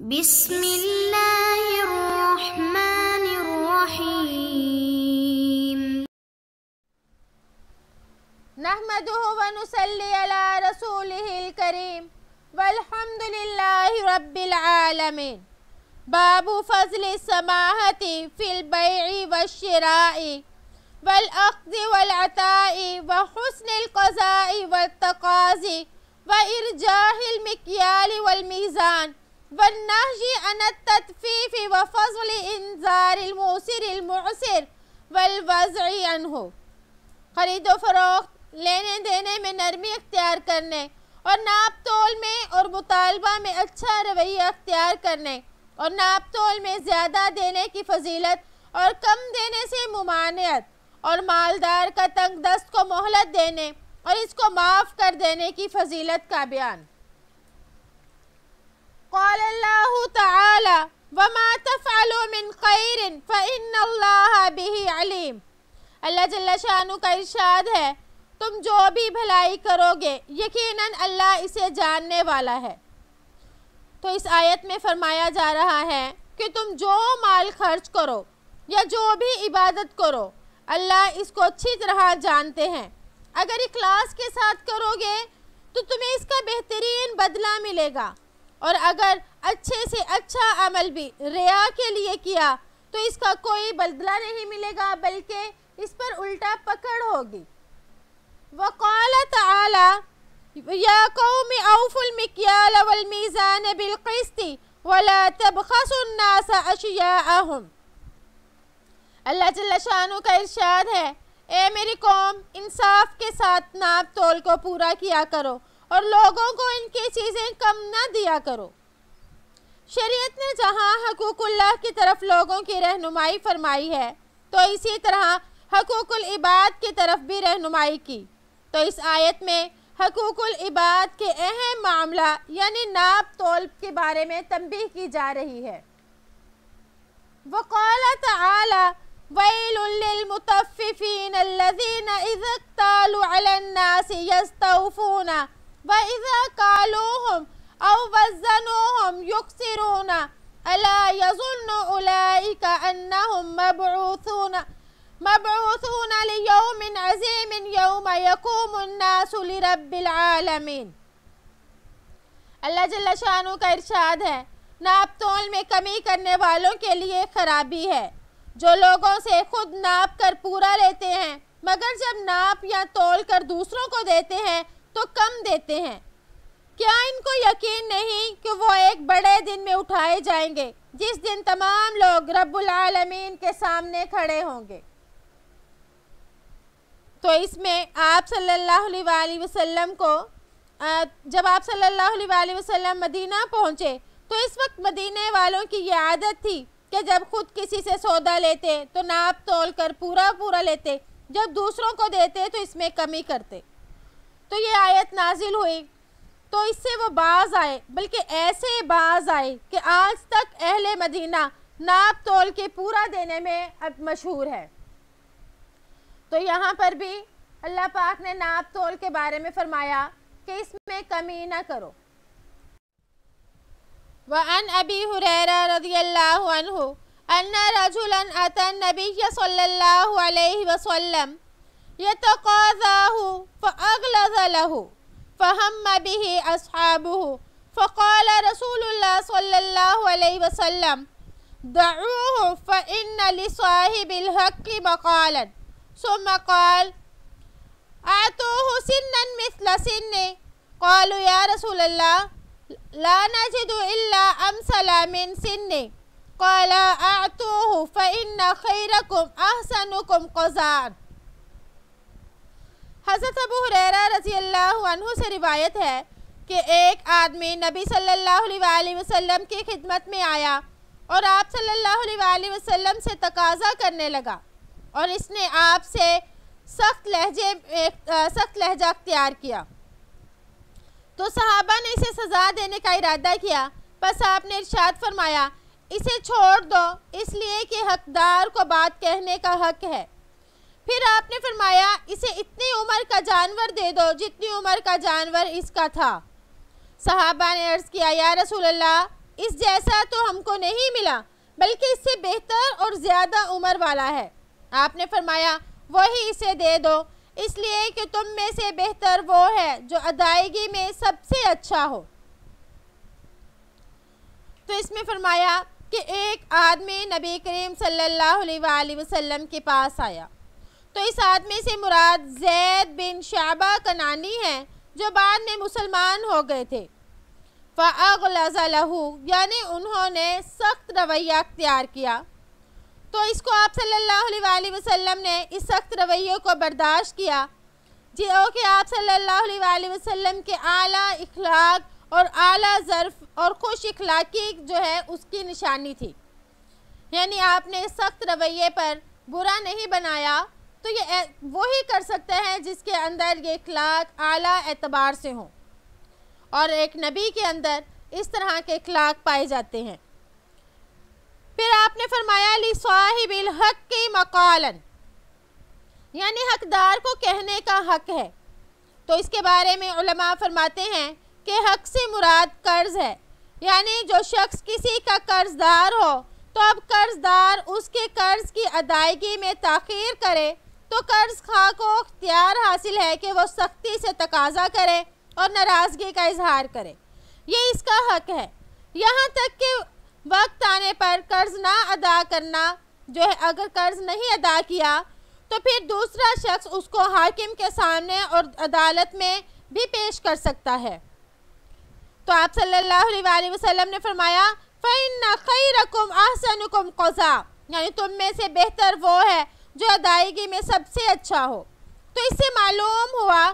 بسم الله الرحمن الرحيم نحمده ونصلي على رسوله الكريم والحمد لله رب العالمين باب فضل السماحة في البيع والشراء والأخذ والعطاء وحسن القضاء والتقاضي وإرجاح المكيال والميزان वन्नाशी अनतफ़ीफ़ waffle इंजारमसर वलवज़ी अनहो ख़रीद फरोख्त लेने देने में नरमी अख्तियार करने और नाप तोल में और मुतालबा में अच्छा रवैया अख्तियार करने और नाप तोल में ज़्यादा देने की फजीलत और कम देने से ममानियत और मालदार का तंग दस्त को मोहलत देने और इसको माफ़ कर देने की फजीलत का बयान قال الله تعالى تفعلوا من خير فإن الله به عليم अल्लाह जल्ला शानु का इरशाद है तुम जो भी भलाई करोगे यकीनन अल्लाह इसे जानने वाला है तो इस आयत में फरमाया जा रहा है कि तुम जो माल खर्च करो या जो भी इबादत करो अल्लाह इसको अच्छी तरह जानते हैं अगर इखलास के साथ करोगे तो तुम्हें इसका बेहतरीन बदला मिलेगा और अगर अच्छे से अच्छा अमल भी रिया के लिए किया तो इसका कोई बदला नहीं मिलेगा बल्कि इस पर उल्टा पकड़ होगी वकाल तला या कौम अल्लाह का इर्शाद है ए मेरी कौम इंसाफ के साथ नाप तोल को पूरा किया करो और लोगों को इनकी चीज़ें कम ना दिया करो शरीयत ने जहाँ हकूकुल्लाह की तरफ लोगों की रहनुमाई फरमाई है तो इसी तरह हकूकुल इबाद की तरफ भी रहनुमाई की तो इस आयत में हकूकुल इबाद के अहम मामला यानी नाप तोल के बारे में तंबी की जा रही है वकौल तला वैलमतफ़ीन शानू का इरशाद है नाप तोल में कमी करने वालों के लिए खराबी है जो लोगों से खुद नाप कर पूरा लेते हैं मगर जब नाप या तोल कर दूसरों को देते हैं तो कम देते हैं क्या इनको यकीन नहीं कि वो एक बड़े दिन में उठाए जाएंगे जिस दिन तमाम लोग रब्बुल आलमीन के सामने खड़े होंगे तो इसमें आप सल्लल्लाहु अलैहि वसल्लम को जब आप सल्लल्लाहु अलैहि वसल्लम मदीना पहुँचे तो इस वक्त मदीने वालों की ये आदत थी कि जब खुद किसी से सौदा लेते तो नाप तोल कर पूरा पूरा लेते जब दूसरों को देते तो इसमें कमी करते तो ये आयत नाजिल हुई तो इससे वो बाज आए बल्कि ऐसे बाज आए कि आज तक अहल मदीना नाप तोल के पूरा देने में अब मशहूर है तो यहाँ पर भी अल्लाह पाक ने नाप तोल के बारे में फरमाया कि इसमें कमी ना करो वन अबी हुरैरा रजी अल्लाह अन्ना रजुलन अतन नबी सल्लल्लाहु अलैहि वसल्लम يتقاذاه فأغلظ له فهم به أصحابه فقال رسول الله صلى الله عليه وسلم دعوه فإن لصاحب الحق مقالا ثم قال أعطوه سنا مثل سني قالوا يا رسول الله لا نجد إلا أمثل من سني قال أعطوه فإن خيركم أحسنكم قزاً हज़रत अबू हुरैरा रजी अल्लाह से रिवायत है कि एक आदमी नबी सल्लल्लाहु अलैहि वसल्लम की खिदमत में आया और आप सल्लल्लाहु अलैहि वसल्लम से तकाजा करने लगा और इसने आपसे सख्त लहजे सख्त लहजा अख्तियार किया तो सहाबा ने इसे सज़ा देने का इरादा किया बस आपने इर्शाद फरमाया इसे छोड़ दो इसलिए कि हकदार को बात कहने का हक है फिर आपने फरमाया इसे इतनी उम्र का जानवर दे दो जितनी उम्र का जानवर इसका था सहाबा ने अर्ज़ किया या रसूल अल्लाह इस जैसा तो हमको नहीं मिला बल्कि इससे बेहतर और ज़्यादा उम्र वाला है आपने फरमाया वही इसे दे दो इसलिए कि तुम में से बेहतर वो है जो अदायगी में सबसे अच्छा हो तो इसमें फरमाया कि एक आदमी नबी करीम सल्लल्लाहु अलैहि वसल्लम के पास आया तो इस आदमी से मुराद जैद बिन शाबा कनानी हैं जो बाद में मुसलमान हो गए थे फ़ागलाजा लहू यानी उन्होंने सख्त रवैया अख्तियार किया तो इसको आप सल्लल्लाहु अलैहि वसल्लम ने इस सख्त रवैये को बर्दाश्त किया जी कि आप सल्लल्लाहु अलैहि वसल्लम के आला इखलाक और आला ज़र्फ और खुश इखलाकी जो है उसकी निशानी थी यानी आपने सख्त रवैये पर बुरा नहीं बनाया तो ये वही कर सकते हैं जिसके अंदर ये अखलाक आला एतबार से हों और एक नबी के अंदर इस तरह के अखलाक पाए जाते हैं फिर आपने फरमाया ली साहिबिल हक की मकालन यानी हकदार को कहने का हक है तो इसके बारे में उलमा फरमाते हैं कि हक से मुराद कर्ज है यानी जो शख्स किसी का कर्जदार हो तो अब कर्जदार उसके कर्ज की अदायगी में तखिर करे तो कर्ज खा को अख्तियार हासिल है कि वह सख्ती से तकाजा करे और नाराज़गी का इजहार करे ये इसका हक है यहाँ तक कि वक्त आने पर कर्ज ना अदा करना जो है अगर कर्ज नहीं अदा किया तो फिर दूसरा शख्स उसको हाकिम के सामने और अदालत में भी पेश कर सकता है तो आप सल्लल्लाहु अलैहि वसल्लम ने फरमाया फ़ैन खैरकुम अहसनुकुम कज़ा यानी तुम में से बेहतर वो है जो अदायगी में सबसे अच्छा हो तो इससे मालूम हुआ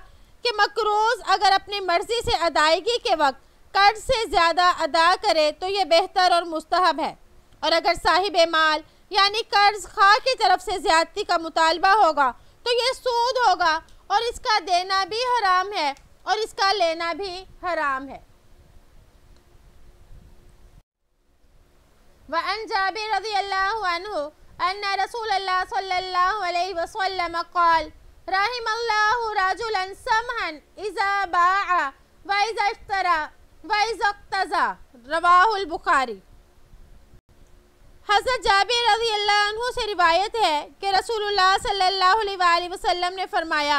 कि मकरूज अगर अपनी मर्ज़ी से अदायगी के वक्त कर्ज से ज़्यादा अदा करे तो ये बेहतर और मुस्तहब है और अगर साहिब माल यानी कर्ज खा की तरफ से ज़्यादती का मुतालबा होगा तो ये सूद होगा और इसका देना भी हराम है और इसका लेना भी हराम है वन जाबिर रजी अल्लाह أن رسول الله صلى الله عليه وسلم قال رحم الله رجلا इज़ा إذا باع وإذا इफ्तरा وإذا इज़ा رواه البخاري हज़रत जाबिर रजी अल्लाह से रिवायत है कि रसूलुल्लाह सल्लल्लाहु अलैहि वसल्लम ने फरमाया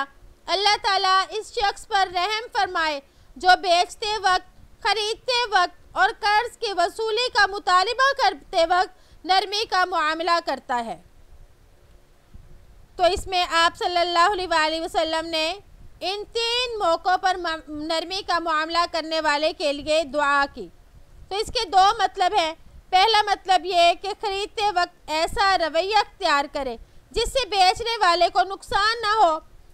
अल्लाह ताला इस शख्स पर रहम फरमाए जो बेचते वक्त ख़रीदते वक्त और कर्ज़ की वसूली का मुतालबा करते वक्त नरमी का मामला करता है तो इसमें आप सल्लल्लाहु अलैहि वसल्लम ने इन तीन मौक़ों पर नरमी का मामला करने वाले के लिए दुआ की तो इसके दो मतलब हैं पहला मतलब ये कि ख़रीदते वक्त ऐसा रवैया अख्तियार करें जिससे बेचने वाले को नुकसान ना हो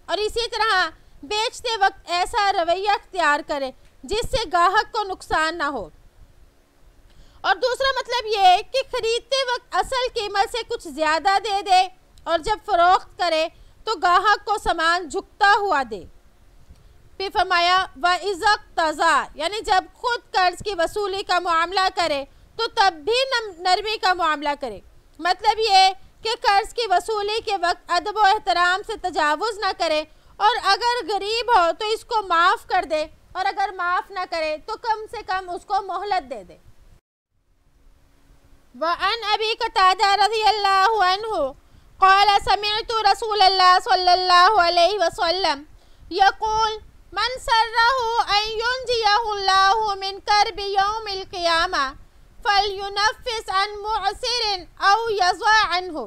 और इसी तरह बेचते वक्त ऐसा रवैया अख्तियार करें जिससे गाहक को नुकसान ना हो और दूसरा मतलब ये है कि ख़रीदते वक्त असल कीमत से कुछ ज़्यादा दे दे और जब फ़रोख्त करे तो गाहक को सामान झुकता हुआ दे फिर फरमाया व इज़क तज़ा यानी जब खुद कर्ज की वसूली का मामला करे तो तब भी नरमी का मामला करे मतलब ये कि कर्ज की वसूली के वक्त अदब एहतराम से तजावज़ ना करे और अगर गरीब हो तो इसको माफ़ कर दे और अगर माफ़ ना करे तो कम से कम उसको मोहलत दे दे वअन अभी कतादा रजी अल्लाह अनहु قال سمعت رسول الله صلى الله عليه وسلم يقول من سره أن ينجيه الله من كرب يوم القيامة فلينفس عن معسر أو يضع عنه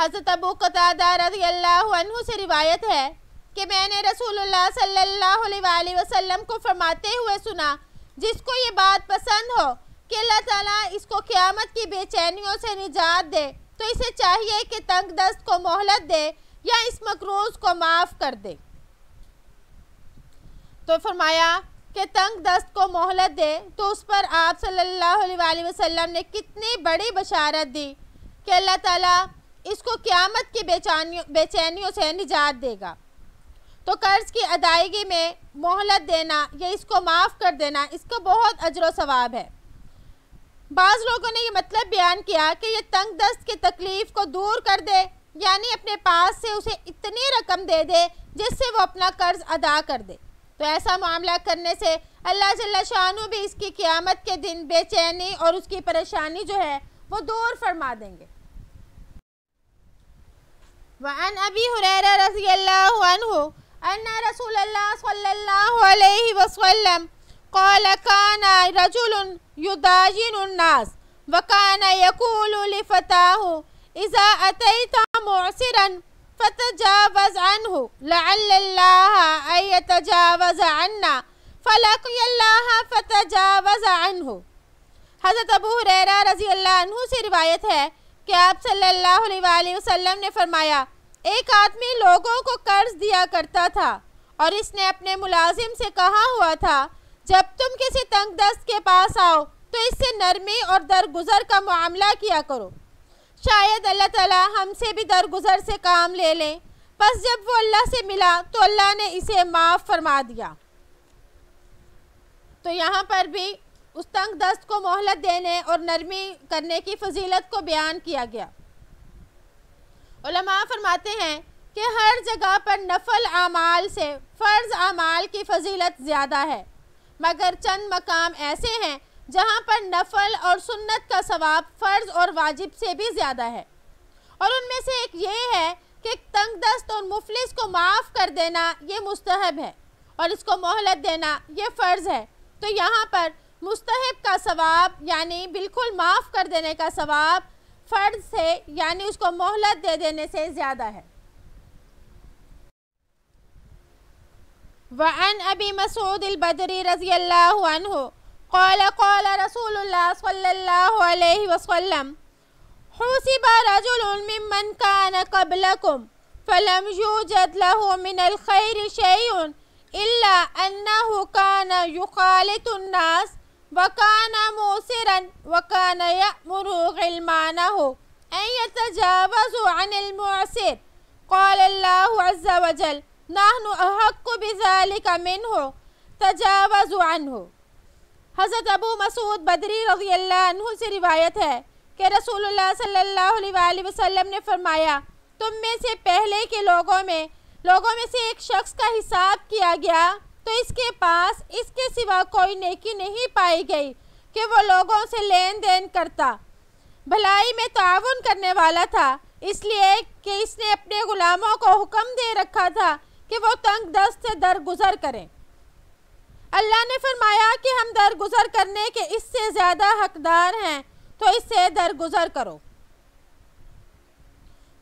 हज़रत अबू कतादा रजी अल्लाह से रिवायत है कि मैंने रसूलुल्लाह सल्लल्लाहु अलैहि वसल्लम को फरमाते हुए सुना जिसको ये बात पसंद हो कि अल्लाह ताला इसको क़्यामत की बेचैनियों से निजात दे तो इसे चाहिए कि तंग दस्त को मोहलत दे या इस मकरूज को माफ़ कर दे तो फरमाया कि तंग दस्त को मोहलत दे तो उस पर आप सल्लल्लाहु अलैहि वसल्लम ने कितनी बड़ी बशारत दी कि अल्लाह ताला इसको क़्यामत की बेचैनियों बेचैनियों से निजात देगा तो कर्ज़ की अदायगी में मोहलत देना या इसको माफ़ कर देना इसको बहुत अजर सवाब है बाज़ लोगों ने यह मतलब बयान किया कि ये तंग दस्त की तकलीफ़ को दूर कर दे यानी अपने पास से उसे इतनी रकम दे दे जिससे वो अपना कर्ज अदा कर दे तो ऐसा मामला करने से अल्लाह जल्ला भी इसकी क़्यामत के दिन बेचैनी और उसकी परेशानी जो है वो दूर फरमा देंगे वन अबी अल्लाह रसूल सल्लल्लाहु अलैहि वसल्लम قال كان رجل يداجن الناس وكان يقول لفتاه إذا أتيت معسرا فتجاوز عنه لعل الله أن يتجاوز عنا فلقي الله فتجاवज़ अनहु हज़रत अबू हुरैरा रजी अल्लाह अनहु से रिवायत है कि आप सल्लल्लाहु अलैहि वसल्लम ने फरमाया एक आदमी लोगों को कर्ज़ दिया करता था और इसने अपने मुलाजिम से कहा हुआ था जब तुम किसी तंग दस्त के पास आओ तो इससे नरमी और दरगुजर का मामला किया करो शायद अल्लाह ताला हमसे भी दरगुजर से काम ले लें बस जब वो अल्लाह से मिला तो अल्लाह ने इसे माफ़ फरमा दिया तो यहाँ पर भी उस तंग दस्त को मोहलत देने और नरमी करने की फजीलत को बयान किया गया उलमा फरमाते हैं कि हर जगह पर नफल आमाल से फ़र्ज़ आमाल की फजीलत ज़्यादा है मगर चंद मकाम ऐसे हैं जहाँ पर नफल और सुन्नत का सवाब फ़र्ज और वाजिब से भी ज़्यादा है और उनमें से एक ये है कि तंग दस्त और मुफलिस को माफ़ कर देना ये मुस्तहब है और इसको मोहलत देना ये फ़र्ज़ है तो यहाँ पर मुस्तहब का सवाब यानी बिल्कुल माफ़ कर देने का सवाब फ़र्ज से यानी उसको मोहलत दे देने से ज़्यादा है وعن أبي مسعود البدري رضي الله عنه قال قال رسول الله صلى الله عليه وسلم حسب رجل ممن كان قبلكم فلم يوجد له من الخير شيء إلا أنه كان يخالط الناس وكان موسرا وكان يأمر غلمانه أن يتجاوزوا عن المعسر قال الله عز وجل नाहन अहक बिजालिक मिन हो तजावज़ हो हज़रत अबू मसूद बदरी रजी अल्लाह से रिवायत है कि रसूलुल्लाह सल्लल्लाहु अलैहि वसल्लम ने फरमाया तुम में से पहले के लोगों में लोगों में से एक शख्स का हिसाब किया गया तो इसके पास इसके सिवा कोई नेकी नहीं पाई गई कि वो लोगों से लेन देन करता भलाई में ताउन करने वाला था इसलिए कि इसने अपने ग़ुलामों को हुक्म दे रखा था कि वो तंग दस्त से दरगुजर करें अल्लाह ने फरमाया कि हम दरगुजर करने के इससे ज़्यादा हकदार हैं तो इससे दरगुजर करो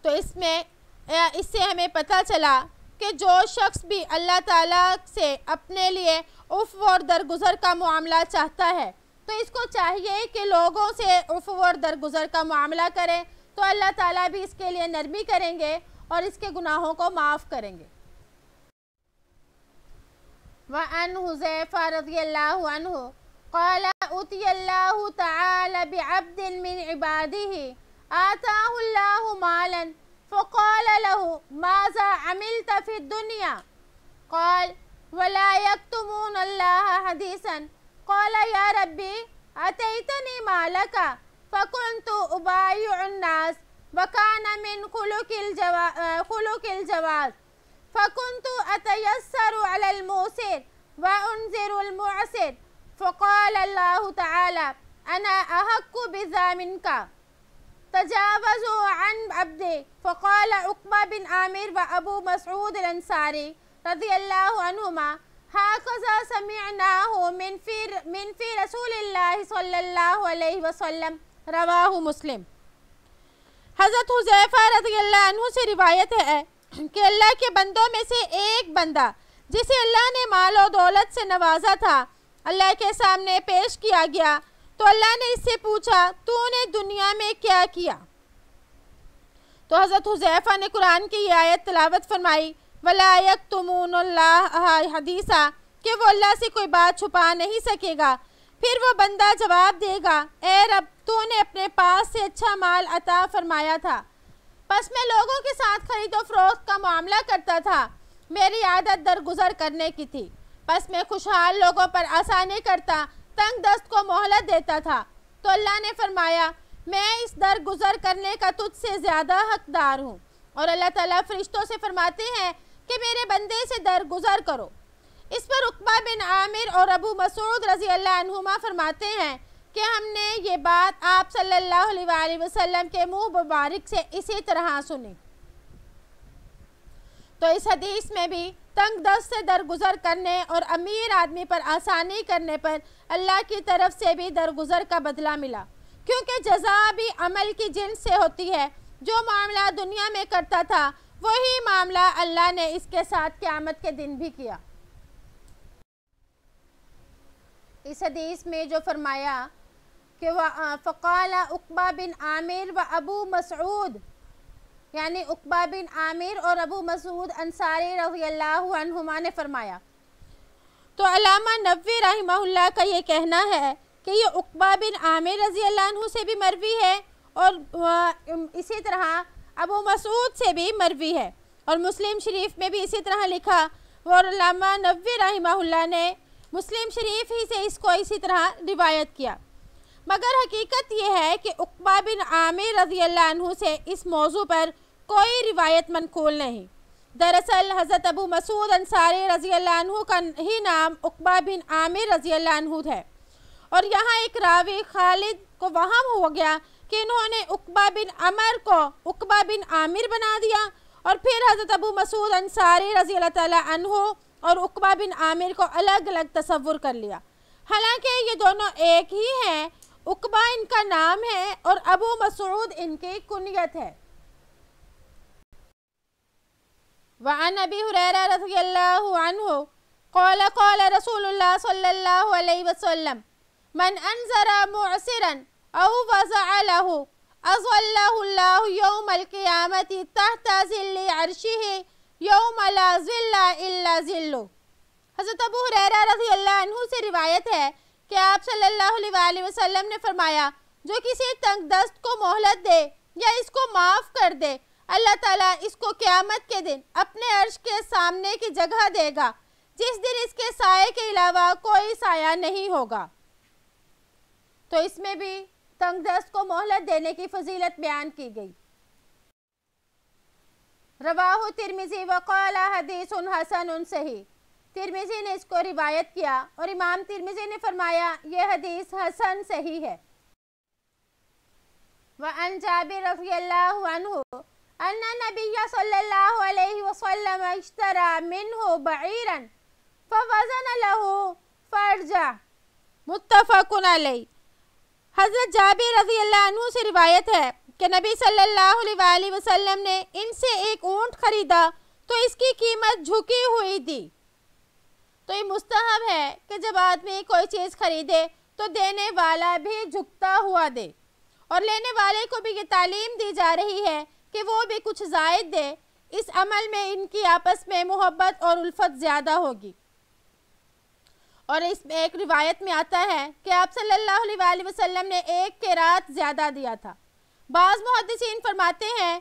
तो इसमें इससे हमें पता चला कि जो शख्स भी अल्लाह ताला से अपने लिए उफ और दरगुजर का मामला चाहता है तो इसको चाहिए कि लोगों से उफ और दरगुजर का मामला करें तो अल्लाह ताला भी इसके लिए नरमी करेंगे और इसके गुनाहों को माफ़ करेंगे وعن حذيفة رضي الله عنه قال أتي الله تعالى بعبد من عباده آتاه الله مالا فقال له ماذا عملت في الدنيا قال ولا يكتمون الله حديثا قال يا ربي أتيتني مالك فكنت أبايع الناس وكان من خلق الجواز فكنت أتيسر على المؤسر وأنذر المعسر فقال الله تعالى أنا أهك بذا منك تجاوزوا عن عبدي فقال عقبة بن عامر وأبو مسعود الأنصاري رضي الله عنهما هكذا سمعناه من في من في رسول الله صلى الله عليه وسلم رواه مسلم حضرت حذیفہ رضی اللہ عنہ سے روایت ہے कि अल्लाह के बंदों में से एक बंदा जिसे अल्लाह ने माल और दौलत से नवाजा था अल्लाह के सामने पेश किया गया तो अल्लाह ने इससे पूछा तूने दुनिया में क्या किया तो हज़रत हुजैफ़ा ने कुरान की यह आयत तलावत फरमाई वलायक तुमून हदीसा कि वो अल्लाह से कोई बात छुपा नहीं सकेगा फिर वो बंदा जवाब देगा ए रब तूने अपने पास से अच्छा माल अता फरमाया था बस मैं लोगों के साथ खरीदो तो फरोख्त का मामला करता था मेरी आदत दरगुजर करने की थी बस मैं खुशहाल लोगों पर आसानी करता तंग दस्त को मोहलत देता था तो अल्लाह ने फरमाया मैं इस दरगुजर करने का तुझसे ज़्यादा हकदार हूँ और अल्लाह ताला फरिश्तों से फरमाते हैं कि मेरे बंदे से दरगुजर करो इस पर रुकबा बिन आमिर और अबू मसूद रजी अल्लाह फरमाते हैं कि हमने ये बात आप सल्लल्लाहु अलैहि वसल्लम के मुंह मुबारक से इसी तरह सुनी तो इस हदीस में भी तंग दस्त से दरगुजर करने और अमीर आदमी पर आसानी करने पर अल्लाह की तरफ से भी दरगुजर का बदला मिला क्योंकि जजा भी अमल की जिन से होती है जो मामला दुनिया में करता था वही मामला अल्लाह ने इसके साथ क़्यामत के दिन भी किया इस हदीस में जो फरमाया कि फ़काल उकबा बिन आमिर व अबू मसूद यानी उकबा बिन आमिर और अबू मसूद अंसारी रजी अल्लाहुमा ने फरमाया तो अलामा नबी रही का ये कहना है कि ये उकबा बिन आमिर रजी अल्लाह से भी मरवी है और इसी तरह अबू मसूद से भी मरवी है और मुस्लिम शरीफ में भी इसी तरह लिखा और अलामा नबी रही ने मुस्लिम शरीफ ही से इसको इसी तरह रिवायत किया मगर हकीकत यह है कि उकबा बिन आमिर रजी अल्लाह से इस मौजू पर कोई रिवायत मनकूल नहीं दरअसल हज़रत अबू मसूद अंसारी रजी अल्लाह का ही नाम उकबा बिन आमिर रजी अल्लाह है और यहाँ एक रावी खालिद को वहम हो गया कि इन्होंने उकबा बिन अमर को उकबा बिन आमिर बना दिया और फिर हज़रत अबू मसूद अंसारी रजी अल्लाह और उकबा बिन आमिर को अलग अलग तस्वुर कर लिया हालांकि ये दोनों एक ही हैं उकबा इनका नाम है और अबू मसरूद इनके कुनियत है वान अबी हुरैरा रजी अल्लाह कौल कौल रसूल सल्लल्लाहु अलैहि वसल्लम मन अनजरा मुसरन औ वज़अलहु अज़ल्लहुल्लाहु यौमल क़ियामति तहत ज़िल्ल अर्शिहि यौम ला ज़िल्ला इल्ला ज़िल्लु हज़रत अबू हुरैरा रजी अल्लाह से रिवायत है कि आप सल्लल्लाहु अलैहि वसल्लम ने फरमाया जो किसी तंग दस्त को मोहलत दे या इसको माफ़ कर दे अल्लाह ताला इसको क़्यामत के दिन अपने अर्श के सामने की जगह देगा जिस दिन इसके साय के अलावा कोई साया नहीं होगा तो इसमें भी तंग दस्त को मोहलत देने की फजीलत बयान की गई रवाह तिरमिजी वक़ाला हदीस हसन उन सही तिरमिजी ने इसको रिवायत किया और इमाम तिरमिजी ने फरमाया यह हदीस हसन सही है النبي صلى الله عليه وسلم اشترى منه بعيرا فوزن له मिनहु متفق عليه حضرت جابر رضي الله عنه سے روایت ہے से نبی है اللہ علیہ وسلم نے ان سے ایک एक خریدا ख़रीदा तो इसकी कीमत झुकी हुई थी तो ये मुस्तहब है कि जब आदमी कोई चीज़ खरीदे तो देने वाला भी झुकता हुआ दे और लेने वाले को भी ये तालीम दी जा रही है कि वो भी कुछ जायद दे इस अमल में इनकी आपस में मोहब्बत और उल्फत ज़्यादा होगी और इस एक रिवायत में आता है कि आप सल्लल्लाहु अलैहि वसल्लम ने एक के रात ज़्यादा दिया था बाज़ मुहदसिन फरमाते हैं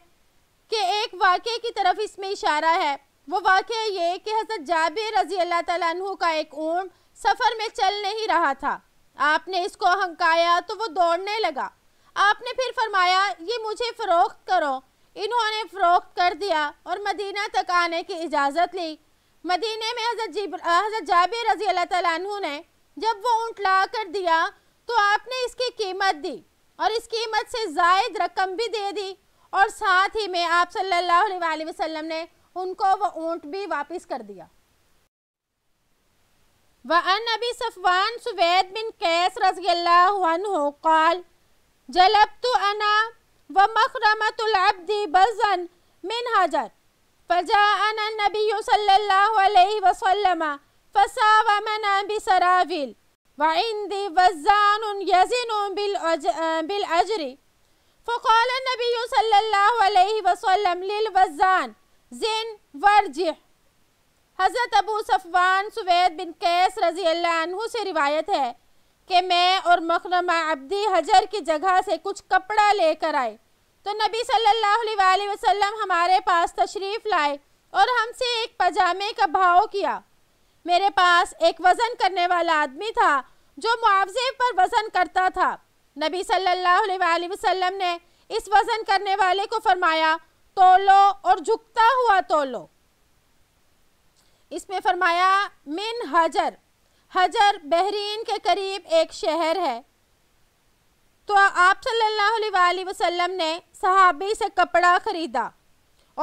कि एक वाक़े की तरफ इसमें इशारा है वो वाक़ ये कि हज़रत जाबिर रज़ी अल्लाह तु का एक ऊँट सफ़र में चल नहीं रहा था आपने इसको हंकाया तो वो दौड़ने लगा आपने फिर फरमाया ये मुझे फ़रोख्त करो इन्होंने फ़रोख्त कर दिया और मदीना तक आने की इजाज़त ली मदीने में हज़रत हज़रत जाबिर रज़ी अल्लाह तु ने जब वो ऊँट ला कर दिया तो आपने इसकी कीमत दी और इस कीमत से जायद रकम भी दे दी और साथ ही में आप सल्लल्लाहु अलैहि वसल्लम ने उनको वो ऊँट भी वापस कर दिया व अन अबी सफ़वान सुवैद बिन कैस रजील्ला काल जलब तो अना व मखरमतलबदी बजन मिन हजर फजा अन नबी फसा वजान जिन वर्ज हज़रत अबू सफ़वान सुवैद बिन कैस रज़ी अल्लाह से रिवायत है कि मैं और मकरमा अब्दी हजर की जगह से कुछ कपड़ा लेकर आए तो नबी सल्लल्लाहु अलैहि वसल्लम हमारे पास तशरीफ़ लाए और हमसे एक पजामे का भाव किया मेरे पास एक वज़न करने वाला आदमी था जो मुआवजे पर वज़न करता था नबी सल्लल्लाहु अलैहि वसल्लम ने इस वज़न करने वाले को फरमाया तोलो और झुकता हुआ तोलो इसमें फरमाया मिन हजर हजर बहरीन के करीब एक शहर है तो आप सल्लल्लाहु अलैहि वसल्लम ने सहाबी से कपड़ा ख़रीदा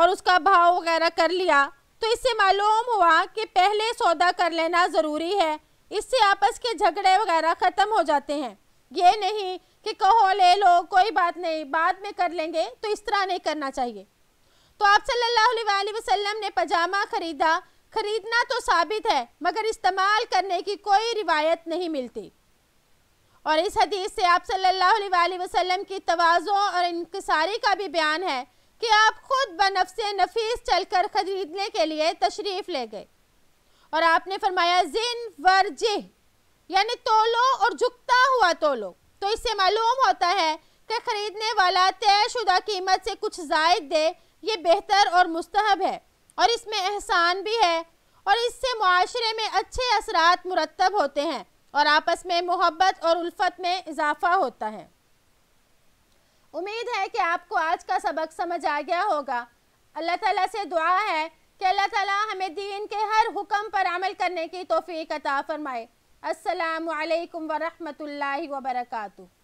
और उसका भाव वगैरह कर लिया तो इससे मालूम हुआ कि पहले सौदा कर लेना ज़रूरी है इससे आपस के झगड़े वगैरह ख़त्म हो जाते हैं ये नहीं कि कहो ले लो कोई बात नहीं बाद में कर लेंगे तो इस तरह नहीं करना चाहिए तो आप सल्लल्लाहु अलैहि वसल्लम ने पजामा खरीदा खरीदना तो साबित है मगर इस्तेमाल करने की कोई रिवायत नहीं मिलती और इस हदीस से आप सल्लल्लाहु अलैहि वसल्लम की तोज़ों और इनकसारी का भी बयान है कि आप खुद बनफ नफीस चल कर ख़रीदने के लिए तशरीफ़ ले गए और आपने फरमाया जिन वर जिह यानि तोलो और झुकता हुआ तोलो तो इससे मालूम होता है कि ख़रीदने वाला तयशुदा कीमत से कुछ जायद दे ये बेहतर और मुस्तहब है और इसमें एहसान भी है और इससे माशरे में अच्छे असरात मुरतब होते हैं और आपस में मोहब्बत और उल्फत में इजाफा होता है उम्मीद है कि आपको आज का सबक समझ आ गया होगा अल्लाह ताला से दुआ है कि अल्लाह ताला हमें दीन के हर हुक्म पर अमल करने की तोफ़ी अता फ़रमाए असलकम वरहमल वर्का